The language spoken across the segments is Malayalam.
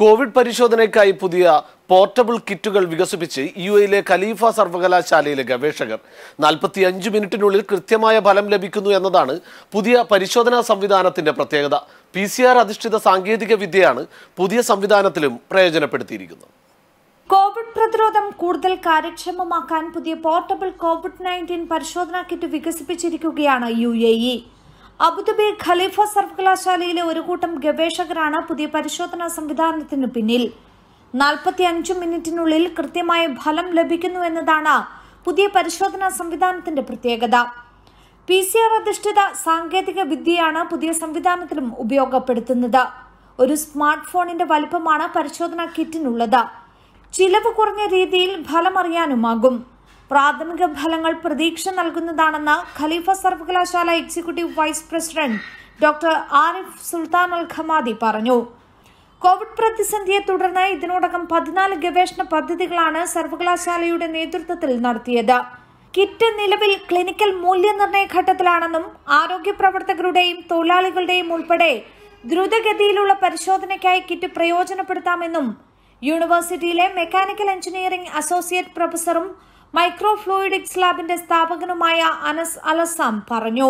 കോവിഡ് പരിശോധനയ്ക്കായി പുതിയ പോർട്ടബിൾ കിറ്റുകൾ വികസിപ്പിച്ച് യു എയിലെ ഖലീഫ സർവകലാശാലയിലെ ഗവേഷകർ നാൽപ്പത്തി അഞ്ച് മിനിറ്റിനുള്ളിൽ കൃത്യമായ ഫലം ലഭിക്കുന്നു എന്നതാണ് പുതിയ പരിശോധനാ സംവിധാനത്തിന്റെ പ്രത്യേകത പി സി ആർ അധിഷ്ഠിത സാങ്കേതിക വിദ്യയാണ് പുതിയ സംവിധാനത്തിലും പ്രയോജനപ്പെടുത്തിയിരിക്കുന്നത് കോവിഡ് പ്രതിരോധം കൂടുതൽ കാര്യക്ഷമമാക്കാൻ പുതിയ പോർട്ടബിൾ കോവിഡ് നയൻറ്റീൻ പരിശോധനാ കിറ്റ് വികസിപ്പിച്ചിരിക്കുകയാണ് U A E Abu Dhabi Khalifa സർവകലാശാലയിലെ ഒരു കൂട്ടം ഗവേഷകരാണ് പുതിയ പരിശോധനാ സംവിധാനത്തിനു പിന്നിൽ നാൽപ്പത്തി മിനിറ്റിനുള്ളിൽ കൃത്യമായ ഫലം ലഭിക്കുന്നു എന്നതാണ് പുതിയ പരിശോധനാ സംവിധാനത്തിന്റെ പ്രത്യേകത പി സി ആർ അധിഷ്ഠിത സാങ്കേതിക വിദ്യയാണ് പുതിയ സംവിധാനത്തിലും ഉപയോഗപ്പെടുത്തുന്നത് ഒരു സ്മാർട്ട് ഫോണിന്റെ വലിപ്പമാണ് പരിശോധനാ കിറ്റിനുള്ളത് ചിലവ് കുറഞ്ഞ രീതിയിൽ ഫലമറിയാനുമാകും പ്രാഥമിക ഫലങ്ങൾ പ്രതീക്ഷ നൽകുന്നതാണെന്ന് ഖലീഫ സർവകലാശാല executive vice president doctor Arif Sultan Al Khamadi പറഞ്ഞു കോവിഡ് പ്രതിസന്ധിയെ തുടർന്ന് ഇതിനോടകം പതിനാല് ഗവേഷണ പദ്ധതികളാണ് സർവകലാശാലയുടെ നേതൃത്വത്തിൽ നടത്തിയത് കിറ്റ് നിലവിൽ ക്ലിനിക്കൽ മൂല്യനിർണ്ണയ ഘട്ടത്തിലാണെന്നും ആരോഗ്യ പ്രവർത്തകരുടെയും തൊഴിലാളികളുടെയും ഉൾപ്പെടെ ദ്രുതഗതിയിലുള്ള പരിശോധനയ്ക്കായി കിറ്റ് പ്രയോജനപ്പെടുത്താമെന്നും യൂണിവേഴ്സിറ്റിയിലെ മെക്കാനിക്കൽ എഞ്ചിനീയറിംഗ് അസോസിയേറ്റ് പ്രൊഫസറും മൈക്രോ ഫ്ലൂയിഡിക്സ് ലാബിന്റെ സ്ഥാപകനുമായ അനസ് അലസാം പറഞ്ഞു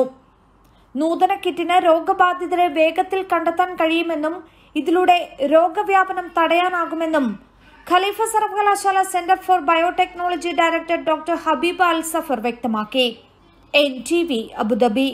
നൂതന കിറ്റിന് രോഗബാധിതരെ വേഗത്തിൽ കണ്ടെത്താൻ കഴിയുമെന്നും ഇതിലൂടെ രോഗവ്യാപനം തടയാനാകുമെന്നും ഖലീഫ സർവകലാശാല centre for biotechnology director doctor Habiba Al Zafar വ്യക്തമാക്കി എൻ ടി വി അബുദാബി